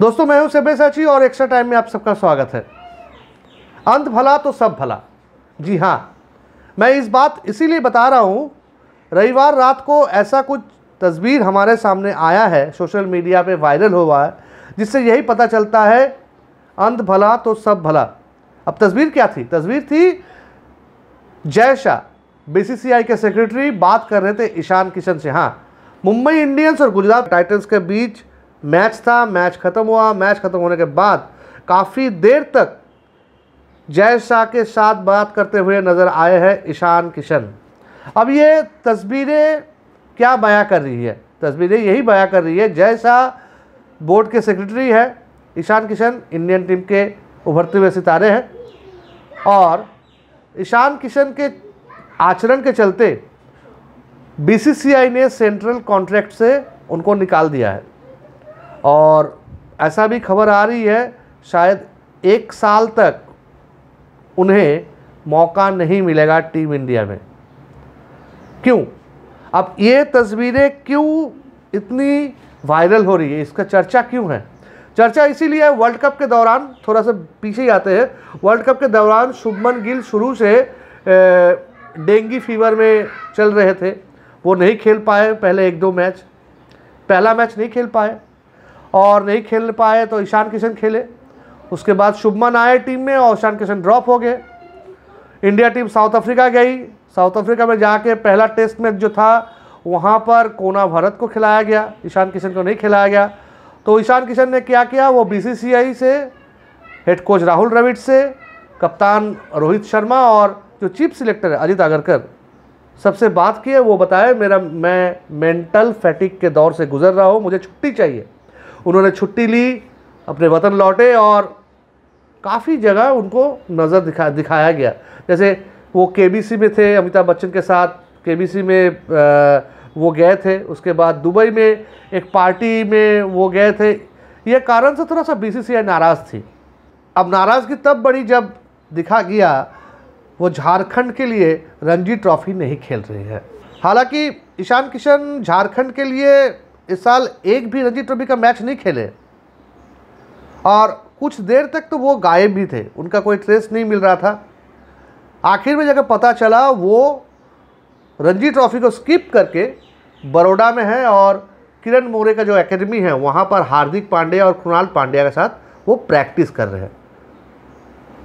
दोस्तों मैं हूं साची और एक्स्ट्रा टाइम में आप सबका स्वागत है अंत भला तो सब भला जी हाँ मैं इस बात इसीलिए बता रहा हूं रविवार रात को ऐसा कुछ तस्वीर हमारे सामने आया है सोशल मीडिया पे वायरल हुआ है जिससे यही पता चलता है अंत भला तो सब भला अब तस्वीर क्या थी तस्वीर थी जय शाह बी के सेक्रेटरी बात कर रहे थे ईशान किशन से हाँ मुंबई इंडियंस और गुजरात टाइटन्स के बीच मैच था मैच ख़त्म हुआ मैच ख़त्म होने के बाद काफ़ी देर तक जय शाह के साथ बात करते हुए नज़र आए हैं ईशान किशन अब ये तस्वीरें क्या बयां कर रही है तस्वीरें यही बयां कर रही है जय शाह बोर्ड के सेक्रेटरी है ईशान किशन इंडियन टीम के उभरते हुए सितारे हैं और ईशान किशन के आचरण के चलते बीसीसीआई ने सेंट्रल कॉन्ट्रैक्ट से उनको निकाल दिया है और ऐसा भी खबर आ रही है शायद एक साल तक उन्हें मौका नहीं मिलेगा टीम इंडिया में क्यों अब ये तस्वीरें क्यों इतनी वायरल हो रही है इसका चर्चा क्यों है चर्चा इसीलिए है वर्ल्ड कप के दौरान थोड़ा सा पीछे ही आते हैं वर्ल्ड कप के दौरान शुभमन गिल शुरू से डेंगी फीवर में चल रहे थे वो नहीं खेल पाए पहले एक दो मैच पहला मैच नहीं खेल पाए और नहीं खेल पाए तो ईशान किशन खेले उसके बाद शुभमन आए टीम में और ईशान किशन ड्रॉप हो गए इंडिया टीम साउथ अफ्रीका गई साउथ अफ्रीका में जाके पहला टेस्ट मैच जो था वहाँ पर कोना भारत को खिलाया गया ईशान किशन को नहीं खिलाया गया तो ईशान किशन ने क्या किया वो बीसीसीआई से हेड कोच राहुल रविड से कप्तान रोहित शर्मा और जो चीफ सिलेक्टर है अजीत आगरकर सबसे बात की है वो बताए मेरा मैं मेंटल फैटिक के दौर से गुजर रहा हूँ मुझे छुट्टी चाहिए उन्होंने छुट्टी ली अपने वतन लौटे और काफ़ी जगह उनको नज़र दिखा दिखाया गया जैसे वो केबीसी में थे अमिताभ बच्चन के साथ केबीसी में आ, वो गए थे उसके बाद दुबई में एक पार्टी में वो गए थे यह कारण से थोड़ा सा बीसीसीआई नाराज़ थी अब नाराज़गी तब बड़ी जब दिखा गया वो झारखंड के लिए रणजी ट्रॉफी नहीं खेल रहे हैं हालांकि ईशान किशन झारखंड के लिए इस साल एक भी रणजी ट्रॉफी का मैच नहीं खेले और कुछ देर तक तो वो गायब भी थे उनका कोई ट्रेस नहीं मिल रहा था आखिर में जगह पता चला वो रणजी ट्रॉफी को स्किप करके बड़ोड़ा में है और किरण मोरे का जो एकेडमी है वहाँ पर हार्दिक पांड्या और कुणाल पांड्या के साथ वो प्रैक्टिस कर रहे हैं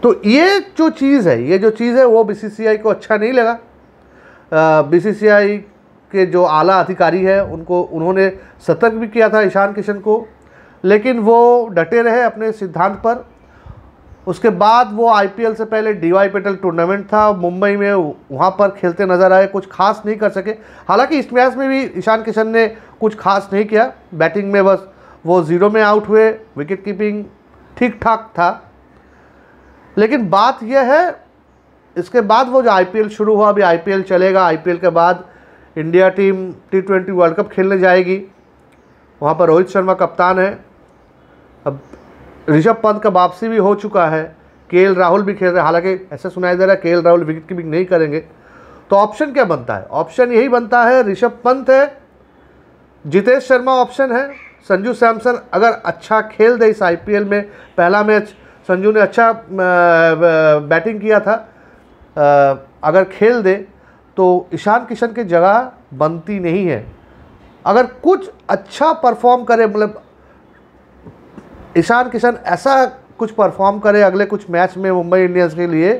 तो ये जो चीज़ है ये जो चीज़ है वो बीसीसीआई को अच्छा नहीं लगा बीसीसीआई के जो आला अधिकारी है उनको उन्होंने सतर्क भी किया था ईशान किशन को लेकिन वो डटे रहे अपने सिद्धांत पर उसके बाद वो आईपीएल से पहले डीवाई पेटल टूर्नामेंट था मुंबई में वहाँ पर खेलते नज़र आए कुछ खास नहीं कर सके हालांकि इस मैच में भी ईशान किशन ने कुछ खास नहीं किया बैटिंग में बस वो ज़ीरो में आउट हुए विकेट कीपिंग ठीक ठाक था लेकिन बात यह है इसके बाद वो जो आईपीएल शुरू हुआ अभी आईपीएल चलेगा आईपीएल के बाद India team T twenty World Cup खेलने जाएगी वहाँ पर रोहित शर्मा कप्तान है अब ऋषभ पंत का वापसी भी हो चुका है के राहुल भी खेल रहे हैं हालांकि ऐसा सुनाया जा रहा है के राहुल विकेट कीपिंग नहीं करेंगे तो ऑप्शन क्या बनता है ऑप्शन यही बनता है ऋषभ पंत है जितेश शर्मा ऑप्शन है संजू सैमसन अगर अच्छा खेल दे इस आई में पहला मैच संजू ने अच्छा बैटिंग किया था अगर खेल दे तो ईशान किशन की जगह बनती नहीं है अगर कुछ अच्छा परफॉर्म करे मतलब ईशान किशन ऐसा कुछ परफॉर्म करे अगले कुछ मैच में मुंबई इंडियंस के लिए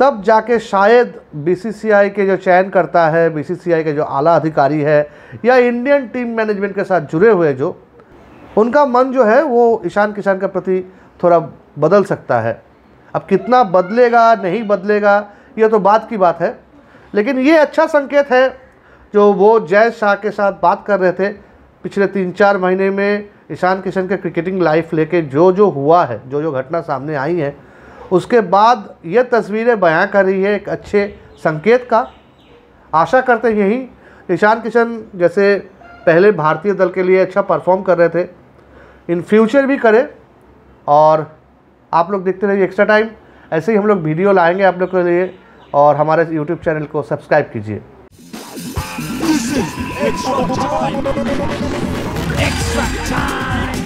तब जाके शायद बीसीसीआई के जो चयन करता है बीसीसीआई के जो आला अधिकारी है या इंडियन टीम मैनेजमेंट के साथ जुड़े हुए जो उनका मन जो है वो ईशान किशन के प्रति थोड़ा बदल सकता है अब कितना बदलेगा नहीं बदलेगा ये तो बात की बात है लेकिन ये अच्छा संकेत है जो वो जय शाह के साथ बात कर रहे थे पिछले तीन चार महीने में ईशान किशन के क्रिकेटिंग लाइफ लेके जो जो हुआ है जो जो घटना सामने आई है उसके बाद ये तस्वीरें बयां कर रही है एक अच्छे संकेत का आशा करते हैं यही ईशान किशन जैसे पहले भारतीय दल के लिए अच्छा परफॉर्म कर रहे थे इन फ्यूचर भी करें और आप लोग देखते रहिए एक्स्ट्रा टाइम ऐसे ही हम लोग वीडियो लाएंगे आप लोग के लिए और हमारे यूट्यूब चैनल को सब्सक्राइब कीजिए Extra time! Extra time!